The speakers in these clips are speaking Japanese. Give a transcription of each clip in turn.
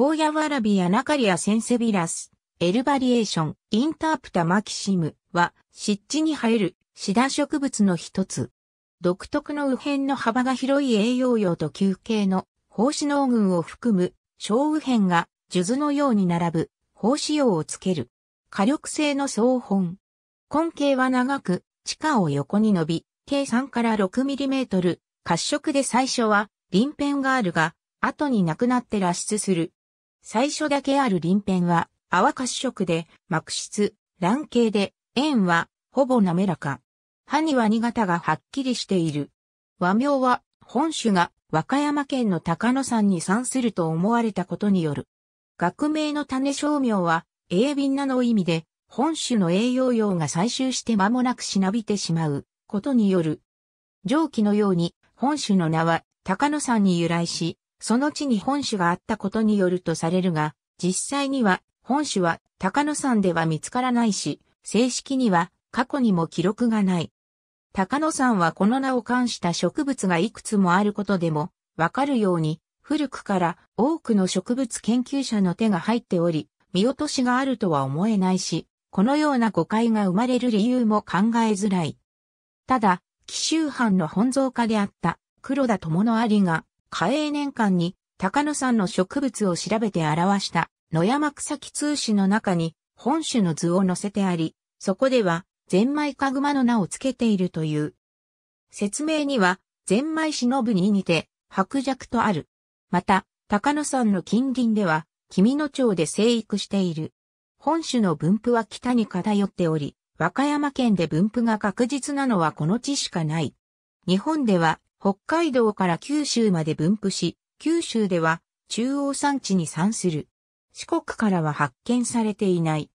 荒野わらびやナカリアセンセビラス、エルバリエーション、インタープタマキシムは、湿地に生える、シダ植物の一つ。独特の右辺の幅が広い栄養用と球形の、胞子農群を含む、小右辺が、数珠のように並ぶ、胞子葉をつける。火力性の総本。根茎は長く、地下を横に伸び、計3から 6mm、褐色で最初は、鱗片があるが、後になくなって脱出する、最初だけある鱗片は泡褐色で膜質、卵形で、円はほぼ滑らか。歯には2型がはっきりしている。和名は本種が和歌山県の高野山に産すると思われたことによる。学名の種商名は鋭敏なの意味で、本種の栄養用が採集して間もなくしなびてしまうことによる。上記のように本種の名は高野山に由来し、その地に本種があったことによるとされるが、実際には本種は高野山では見つからないし、正式には過去にも記録がない。高野山はこの名を冠した植物がいくつもあることでもわかるように、古くから多くの植物研究者の手が入っており、見落としがあるとは思えないし、このような誤解が生まれる理由も考えづらい。ただ、紀州藩の本草家であった黒田友のありが、嘉永年間に高野山の植物を調べて表した野山草木通史の中に本種の図を載せてあり、そこではゼンマイカグマの名を付けているという。説明には、ゼンマイブに似て白弱とある。また、高野山の近隣では、君野町で生育している。本種の分布は北に偏っており、和歌山県で分布が確実なのはこの地しかない。日本では北海道から九州まで分布し、九州では中央山地に産する。四国からは発見されていない。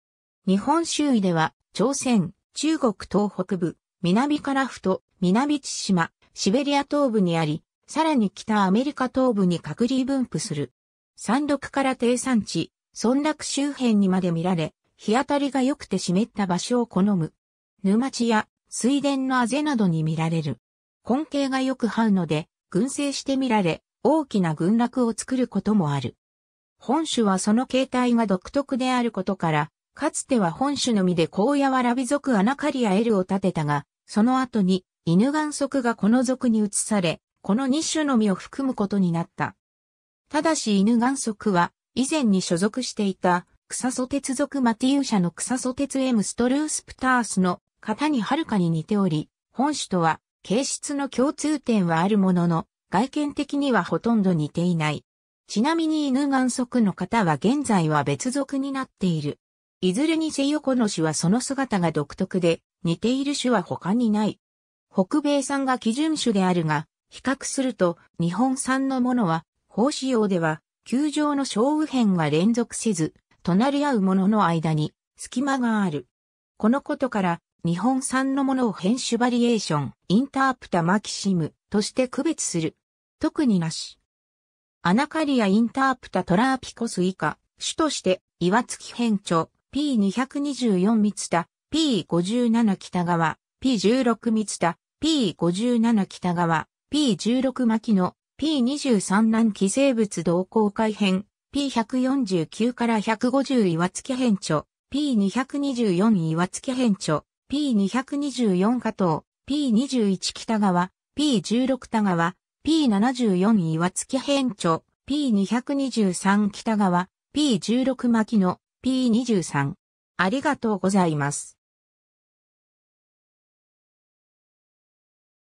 日本周囲では、朝鮮、中国東北部、南ふと南千島、シベリア東部にあり、さらに北アメリカ東部に隔離分布する。山麓から低山地、村落周辺にまで見られ、日当たりが良くて湿った場所を好む。沼地や水田のあぜなどに見られる。根茎がよく這うので、群生してみられ、大きな群落を作ることもある。本種はその形態が独特であることから、かつては本種のみで荒野わらび族アナカリア L を立てたが、その後に犬眼足がこの族に移され、この2種のみを含むことになった。ただし犬眼足は、以前に所属していた、草ソ鉄属マティウ社の草ソ鉄 M ストルースプタースの型にはるかに似ており、本種とは形質の共通点はあるものの、外見的にはほとんど似ていない。ちなみに犬眼側の方は現在は別属になっている。いずれにせよこの種はその姿が独特で、似ている種は他にない。北米産が基準種であるが、比較すると日本産のものは、法使用では、球状の小右辺が連続せず、隣り合うものの間に隙間がある。このことから、日本産のものを変種バリエーション、インタープタマキシムとして区別する。特になし。アナカリアインタープタトラーピコス以下、種として、岩月変長、P224 ツ田、P57 北側、P16 ツ田、P57 北側、P16 キノ、P23 南紀生物同好改編、P149 から150岩月編著、P224 岩月編著、P224 加藤、P21 北川、P16 田川、P74 岩月編著、P223 北川、P16 牧野、P23。ありがとうございます。